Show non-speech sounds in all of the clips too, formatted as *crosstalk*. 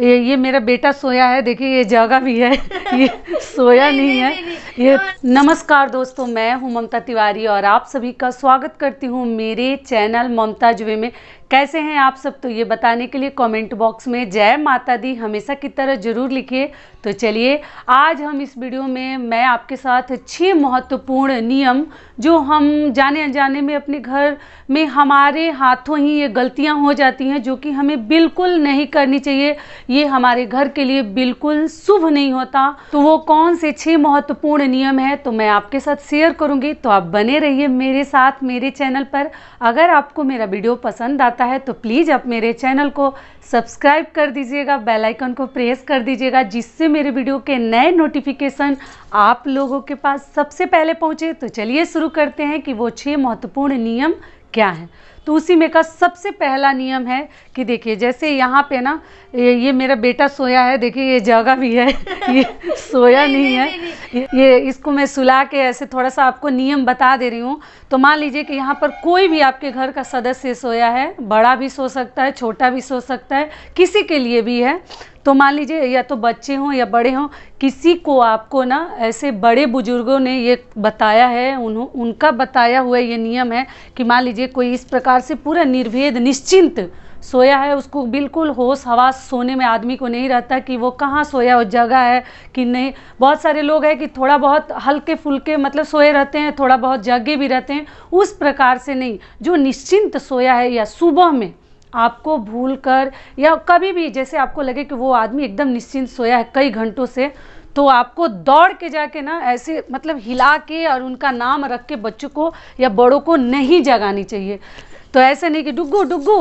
ये ये मेरा बेटा सोया है देखिए ये जगह भी है *laughs* ये सोया नहीं, नहीं, नहीं, नहीं है ये नमस्कार दोस्तों मैं हूँ ममता तिवारी और आप सभी का स्वागत करती हूँ मेरे चैनल ममता जुवे में कैसे हैं आप सब तो ये बताने के लिए कमेंट बॉक्स में जय माता दी हमेशा की तरह जरूर लिखिए तो चलिए आज हम इस वीडियो में मैं आपके साथ छह महत्वपूर्ण नियम जो हम जाने अनजाने में अपने घर में हमारे हाथों ही ये गलतियां हो जाती हैं जो कि हमें बिल्कुल नहीं करनी चाहिए ये हमारे घर के लिए बिल्कुल शुभ नहीं होता तो वो कौन से छह महत्वपूर्ण नियम है तो मैं आपके साथ शेयर करूँगी तो आप बने रहिए मेरे साथ मेरे चैनल पर अगर आपको मेरा वीडियो पसंद आता आता है तो प्लीज़ आप मेरे चैनल को सब्सक्राइब कर दीजिएगा बेल आइकन को प्रेस कर दीजिएगा जिससे मेरे वीडियो के नए नोटिफिकेशन आप लोगों के पास सबसे पहले पहुँचे तो चलिए शुरू करते हैं कि वो छः महत्वपूर्ण नियम क्या हैं तो उसी में का सबसे पहला नियम है कि देखिए जैसे यहाँ पे ना ये, ये मेरा बेटा सोया है देखिए ये जगह भी है *laughs* ये सोया नहीं, नहीं, नहीं, नहीं है ये इसको मैं सुला के ऐसे थोड़ा सा आपको नियम बता दे रही हूँ तो मान लीजिए कि यहाँ पर कोई भी आपके घर का सदस्य सोया है बड़ा भी सो सकता है छोटा भी सो सकता है किसी के लिए भी है तो मान लीजिए या तो बच्चे हों या बड़े हों किसी को आपको ना ऐसे बड़े बुजुर्गों ने ये बताया है उन, उनका बताया हुआ ये नियम है कि मान लीजिए कोई इस प्रकार प्रकार से पूरा निर्भेद निश्चिंत सोया है उसको बिल्कुल होश हवास सोने में आदमी को नहीं रहता कि वो कहाँ सोया वो जगह है कि नहीं बहुत सारे लोग हैं कि थोड़ा बहुत हल्के फुलके मतलब सोए रहते हैं थोड़ा बहुत जगे भी रहते हैं उस प्रकार से नहीं जो निश्चिंत सोया है या सुबह में आपको भूल कर या कभी भी जैसे आपको लगे कि वो आदमी एकदम निश्चिंत सोया है कई घंटों से तो आपको दौड़ के जाके ना ऐसे मतलब हिला के और उनका नाम रख के बच्चों को या बड़ों को नहीं जगानी चाहिए तो ऐसे नहीं कि डुगू डुगू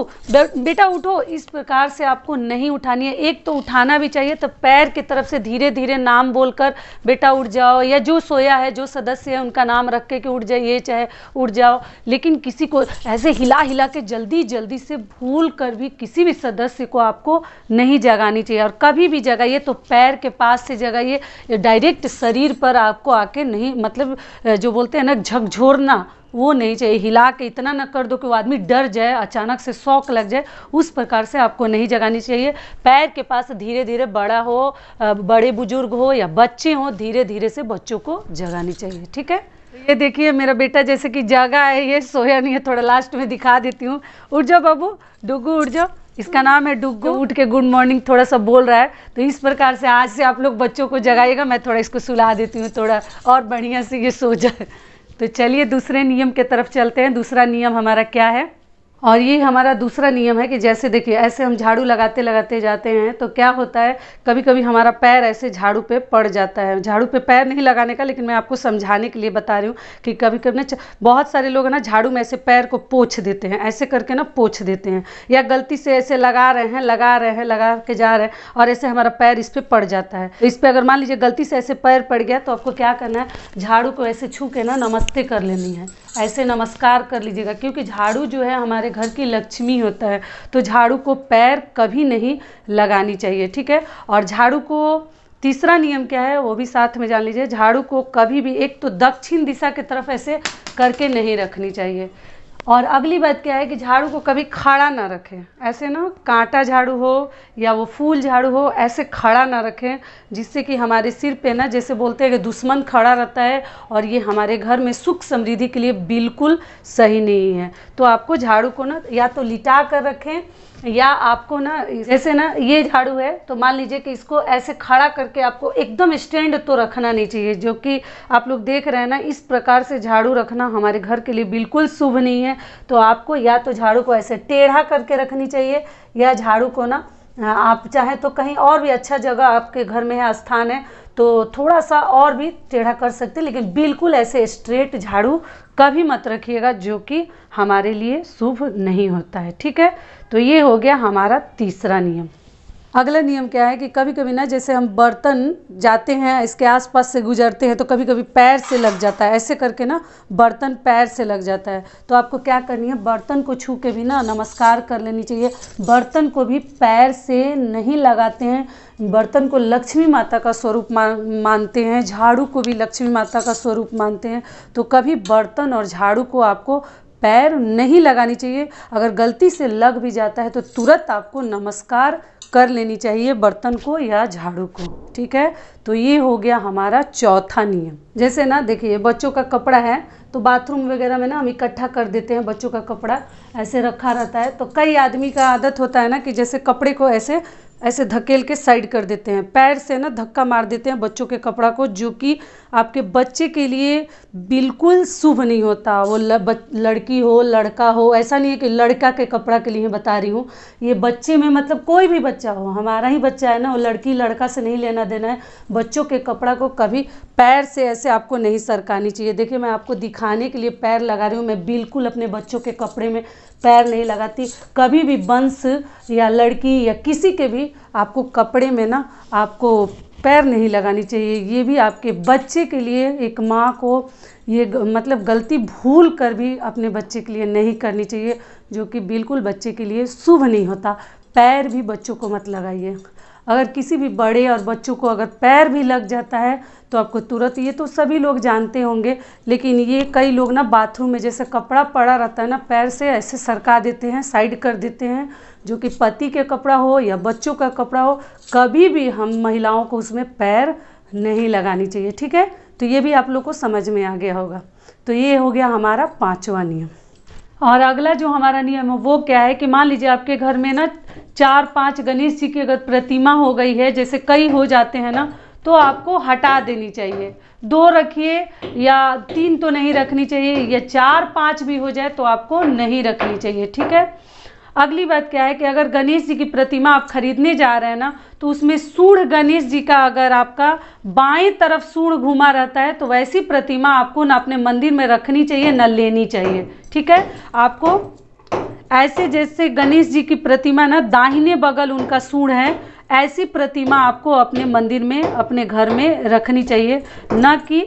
बेटा उठो इस प्रकार से आपको नहीं उठानी है एक तो उठाना भी चाहिए तो पैर की तरफ से धीरे धीरे नाम बोलकर बेटा उठ जाओ या जो सोया है जो सदस्य है उनका नाम रख के कि उठ ये चाहे उठ जाओ लेकिन किसी को ऐसे हिला हिला के जल्दी जल्दी से भूल कर भी किसी भी सदस्य को आपको नहीं जगानी चाहिए और कभी भी जगाइए तो पैर के पास से जगाइए डायरेक्ट शरीर पर आपको आके नहीं मतलब जो बोलते हैं ना झकझोरना वो नहीं चाहिए हिला के इतना न कर दो कि वो आदमी डर जाए अचानक से शौक लग जाए उस प्रकार से आपको नहीं जगानी चाहिए पैर के पास धीरे धीरे बड़ा हो बड़े बुजुर्ग हो या बच्चे हों धीरे धीरे से बच्चों को जगानी चाहिए ठीक है ये देखिए मेरा बेटा जैसे कि जागा है ये सोया नहीं है थोड़ा लास्ट में दिखा देती हूँ उठ जाओ बाबू डुगू उठ जाओ इसका नाम है डुगू उठ के गुड मॉर्निंग थोड़ा सा बोल रहा है तो इस प्रकार से आज से आप लोग बच्चों को जगाइएगा मैं थोड़ा इसको सुला देती हूँ थोड़ा और बढ़िया से ये सो जाए तो चलिए दूसरे नियम के तरफ चलते हैं दूसरा नियम हमारा क्या है और ये हमारा दूसरा नियम है कि जैसे देखिए ऐसे हम झाड़ू लगाते लगाते जाते हैं तो क्या होता है कभी कभी हमारा पैर ऐसे झाड़ू पे पड़ जाता है झाड़ू पे पैर नहीं लगाने का लेकिन मैं आपको समझाने के लिए बता रही हूँ कि कभी कभी ना बहुत सारे लोग ना झाड़ू में ऐसे पैर को पोछ देते हैं ऐसे करके ना पोछ देते हैं या गलती से ऐसे लगा रहे हैं लगा रहे हैं लगा के जा रहे हैं और ऐसे हमारा पैर इस पर पड़ जाता है इस पर अगर मान लीजिए गलती से ऐसे पैर पड़ गया तो आपको क्या करना है झाड़ू को ऐसे छू के ना नमस्ते कर लेनी है ऐसे नमस्कार कर लीजिएगा क्योंकि झाड़ू जो है हमारे घर की लक्ष्मी होता है तो झाड़ू को पैर कभी नहीं लगानी चाहिए ठीक है और झाड़ू को तीसरा नियम क्या है वो भी साथ में जान लीजिए झाड़ू को कभी भी एक तो दक्षिण दिशा की तरफ ऐसे करके नहीं रखनी चाहिए और अगली बात क्या है कि झाड़ू को कभी खड़ा ना रखें ऐसे ना कांटा झाड़ू हो या वो फूल झाड़ू हो ऐसे खड़ा ना रखें जिससे कि हमारे सिर पे ना जैसे बोलते हैं कि दुश्मन खड़ा रहता है और ये हमारे घर में सुख समृद्धि के लिए बिल्कुल सही नहीं है तो आपको झाड़ू को ना या तो लिटा कर रखें या आपको ना जैसे ना ये झाड़ू है तो मान लीजिए कि इसको ऐसे खड़ा करके आपको एकदम स्टैंड तो रखना नहीं चाहिए जो कि आप लोग देख रहे हैं ना इस प्रकार से झाड़ू रखना हमारे घर के लिए बिल्कुल शुभ नहीं है तो आपको या तो झाड़ू को ऐसे टेढ़ा करके रखनी चाहिए या झाड़ू को ना आप चाहे तो कहीं और भी अच्छा जगह आपके घर में है स्थान है तो थोड़ा सा और भी टेढ़ा कर सकते हैं लेकिन बिल्कुल ऐसे स्ट्रेट झाड़ू कभी मत रखिएगा जो कि हमारे लिए शुभ नहीं होता है ठीक है तो ये हो गया हमारा तीसरा नियम अगला नियम क्या है कि कभी कभी ना जैसे हम बर्तन जाते हैं इसके आसपास से गुजरते हैं तो कभी कभी पैर से लग जाता है ऐसे करके ना बर्तन पैर से लग जाता है तो आपको क्या करनी है बर्तन को छू के भी ना नमस्कार कर लेनी चाहिए बर्तन को भी पैर से नहीं लगाते हैं बर्तन को लक्ष्मी माता का स्वरूप मान मानते हैं झाड़ू को भी लक्ष्मी माता का स्वरूप मानते हैं तो कभी बर्तन और झाड़ू को आपको पैर नहीं लगानी चाहिए अगर गलती से लग भी जाता है तो तुरंत आपको नमस्कार कर लेनी चाहिए बर्तन को या झाड़ू को ठीक है तो ये हो गया हमारा चौथा नियम जैसे ना देखिए बच्चों का कपड़ा है तो बाथरूम वगैरह में ना हम इकट्ठा कर देते हैं बच्चों का कपड़ा ऐसे रखा रहता है तो कई आदमी का आदत होता है ना कि जैसे कपड़े को ऐसे ऐसे धकेल के साइड कर देते हैं पैर से ना धक्का मार देते हैं बच्चों के कपड़ा को जो कि आपके बच्चे के लिए बिल्कुल शुभ नहीं होता वो लड़की हो लड़का हो ऐसा नहीं है कि लड़का के कपड़ा के लिए बता रही हूँ ये बच्चे में मतलब कोई भी बच्चा हो हमारा ही बच्चा है ना वो लड़की लड़का से नहीं लेना देना है बच्चों के कपड़ा को कभी पैर से ऐसे आपको नहीं सरकानी चाहिए देखिए मैं आपको दिखाने के लिए पैर लगा रही हूँ मैं बिल्कुल अपने बच्चों के कपड़े में पैर नहीं लगाती कभी भी वंश या लड़की या किसी के भी आपको कपड़े में ना आपको पैर नहीं लगानी चाहिए ये भी आपके बच्चे के लिए एक माँ को ये मतलब गलती भूल कर भी अपने बच्चे के लिए नहीं करनी चाहिए जो कि बिल्कुल बच्चे के लिए शुभ नहीं होता पैर भी बच्चों को मत लगाइए अगर किसी भी बड़े और बच्चों को अगर पैर भी लग जाता है तो आपको तुरंत ये तो सभी लोग जानते होंगे लेकिन ये कई लोग ना बाथरूम में जैसे कपड़ा पड़ा रहता है ना पैर से ऐसे सरका देते हैं साइड कर देते हैं जो कि पति के कपड़ा हो या बच्चों का कपड़ा हो कभी भी हम महिलाओं को उसमें पैर नहीं लगानी चाहिए ठीक है तो ये भी आप लोग को समझ में आ गया होगा तो ये हो गया हमारा पाँचवा नियम और अगला जो हमारा नियम है वो क्या है कि मान लीजिए आपके घर में ना चार पांच गणेश जी की अगर प्रतिमा हो गई है जैसे कई हो जाते हैं ना तो आपको हटा देनी चाहिए दो रखिए या तीन तो नहीं रखनी चाहिए या चार पाँच भी हो जाए तो आपको नहीं रखनी चाहिए ठीक है अगली बात क्या है कि अगर गणेश जी की प्रतिमा आप खरीदने जा रहे हैं ना तो उसमें सूढ़ गणेश जी का अगर आपका बाएं तरफ सूढ़ घुमा रहता है तो वैसी प्रतिमा आपको ना अपने मंदिर में रखनी चाहिए ना लेनी चाहिए ठीक है आपको ऐसे जैसे गणेश जी की प्रतिमा ना दाहिने बगल उनका सूढ़ है ऐसी प्रतिमा आपको अपने मंदिर में अपने घर में रखनी चाहिए न कि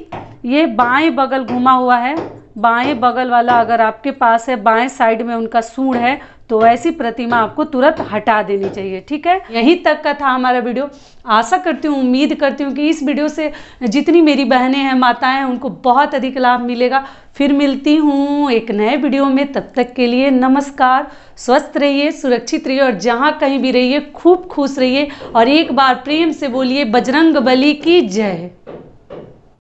ये बाएं बगल घुमा हुआ है बाएं बगल वाला अगर आपके पास है बाएं साइड में उनका सूढ़ है तो ऐसी प्रतिमा तो- आपको तुरंत हटा देनी चाहिए ठीक है यहीं तक का था हमारा वीडियो आशा करती हूँ उम्मीद करती हूँ कि इस वीडियो से जितनी मेरी बहनें हैं माताएं हैं उनको बहुत अधिक लाभ मिलेगा फिर मिलती हूँ एक नए वीडियो में तब तक के लिए नमस्कार स्वस्थ रहिए सुरक्षित रहिए और जहाँ कहीं भी रहिए खूब खुश रहिए और एक बार प्रेम से बोलिए बजरंग बली की जय